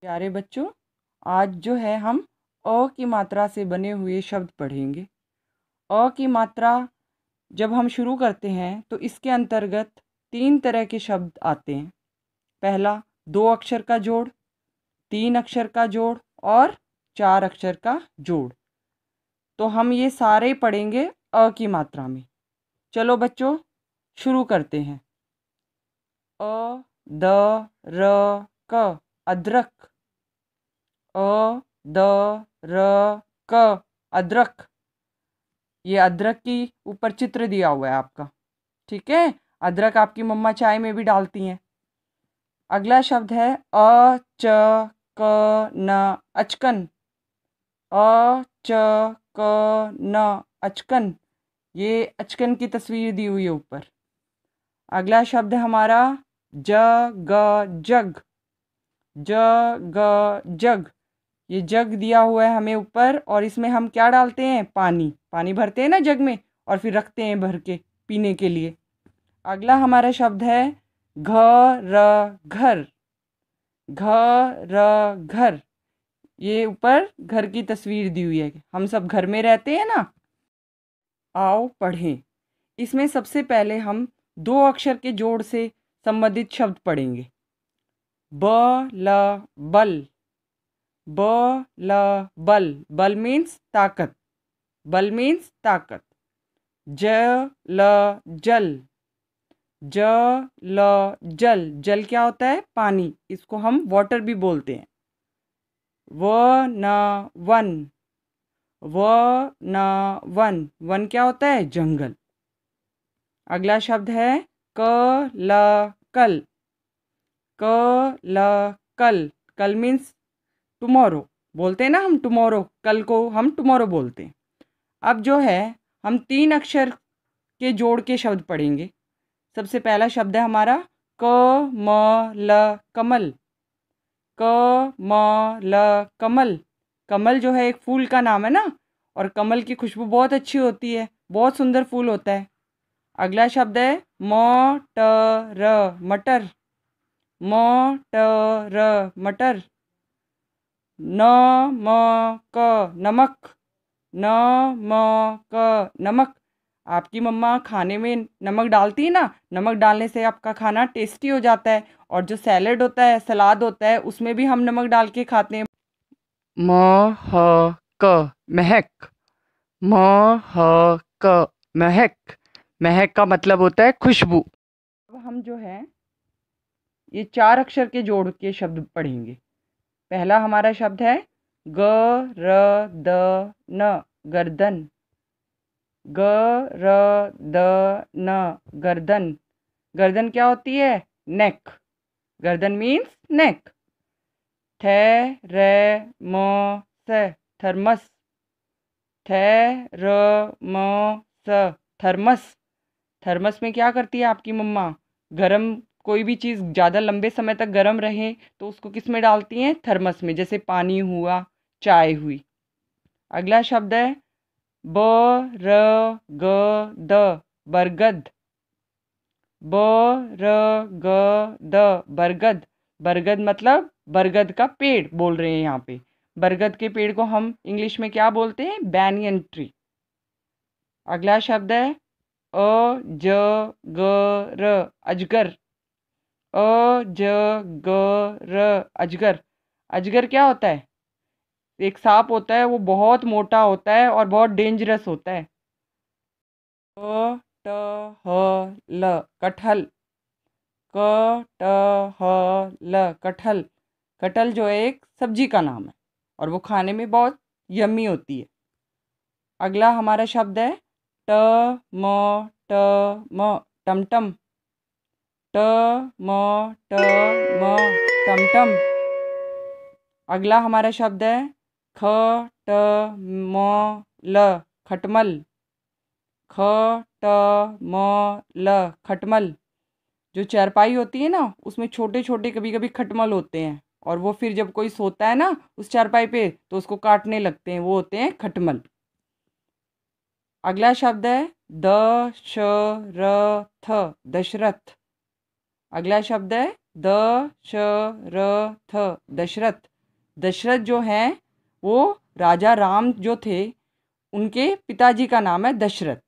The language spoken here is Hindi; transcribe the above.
प्यारे बच्चों आज जो है हम अ की मात्रा से बने हुए शब्द पढ़ेंगे अ की मात्रा जब हम शुरू करते हैं तो इसके अंतर्गत तीन तरह के शब्द आते हैं पहला दो अक्षर का जोड़ तीन अक्षर का जोड़ और चार अक्षर का जोड़ तो हम ये सारे पढ़ेंगे अ की मात्रा में चलो बच्चों शुरू करते हैं अ द र क अदरक अ द र क अदरक ये अदरक की ऊपर चित्र दिया हुआ है आपका ठीक है अदरक आपकी मम्मा चाय में भी डालती हैं अगला शब्द है अ च क न अचकन अ च क न अचकन ये अचकन की तस्वीर दी हुई है ऊपर अगला शब्द है हमारा ज ग जग ज ग जग ये जग दिया हुआ है हमें ऊपर और इसमें हम क्या डालते हैं पानी पानी भरते हैं ना जग में और फिर रखते हैं भर के पीने के लिए अगला हमारा शब्द है घ र घर घ र घर ये ऊपर घर की तस्वीर दी हुई है हम सब घर में रहते हैं ना आओ पढ़ें इसमें सबसे पहले हम दो अक्षर के जोड़ से संबंधित शब्द पढ़ेंगे ब ल बल ब ल बल बल मीन्स ताकत बल मीन्स ताकत ज ल जल ज ल जल जल क्या होता है पानी इसको हम वाटर भी बोलते हैं व न वन व न वन वन क्या होता है जंगल अगला शब्द है क ल कल क ल कल कल मीन्स टुमोरो बोलते हैं ना हम टुमोरो कल को हम टुमोरो बोलते हैं अब जो है हम तीन अक्षर के जोड़ के शब्द पढ़ेंगे सबसे पहला शब्द है हमारा क म ल कमल क म ल कमल कमल जो है एक फूल का नाम है ना और कमल की खुशबू बहुत अच्छी होती है बहुत सुंदर फूल होता है अगला शब्द है म ट र मटर म ट मटर न म क नमक न म क नमक आपकी मम्मा खाने में नमक डालती है ना नमक डालने से आपका खाना टेस्टी हो जाता है और जो सैलड होता है सलाद होता है उसमें भी हम नमक डाल के खाते हैं महक ह महक महक महक का मतलब होता है खुशबू अब हम जो है ये चार अक्षर के जोड़ के शब्द पढ़ेंगे पहला हमारा शब्द है ग र द न गर्दन ग र द न गर्दन गर्दन क्या होती है नेक गर्दन मीन्स नेक थे रे म से थर्मस थे र म स थर्मस थर्मस में क्या करती है आपकी मम्मा गरम कोई भी चीज़ ज़्यादा लंबे समय तक गर्म रहे तो उसको किस में डालती हैं थर्मस में जैसे पानी हुआ चाय हुई अगला शब्द है ब र ग द बरगद ब र ग द बरगद बरगद मतलब बरगद का पेड़ बोल रहे हैं यहाँ पे बरगद के पेड़ को हम इंग्लिश में क्या बोलते हैं बैनियन ट्री अगला शब्द है अ ज ग र अजगर अ ज ग र अजगर अजगर क्या होता है एक सांप होता है वो बहुत मोटा होता है और बहुत डेंजरस होता है अ ट ह ल कटहल क ट ह ल कटहल कटहल जो है एक सब्जी का नाम है और वो खाने में बहुत यम्मी होती है अगला हमारा शब्द है ट म ट म टमटम ट म ट म टम टम अगला हमारा शब्द है ख ट म ल खटमल ख ट म ल खटमल जो चारपाई होती है ना उसमें छोटे छोटे कभी कभी खटमल होते हैं और वो फिर जब कोई सोता है ना उस चारपाई पे तो उसको काटने लगते हैं वो होते हैं खटमल अगला शब्द है द श र थ दशरथ अगला शब्द है द श र थ दशरथ दशरथ जो है वो राजा राम जो थे उनके पिताजी का नाम है दशरथ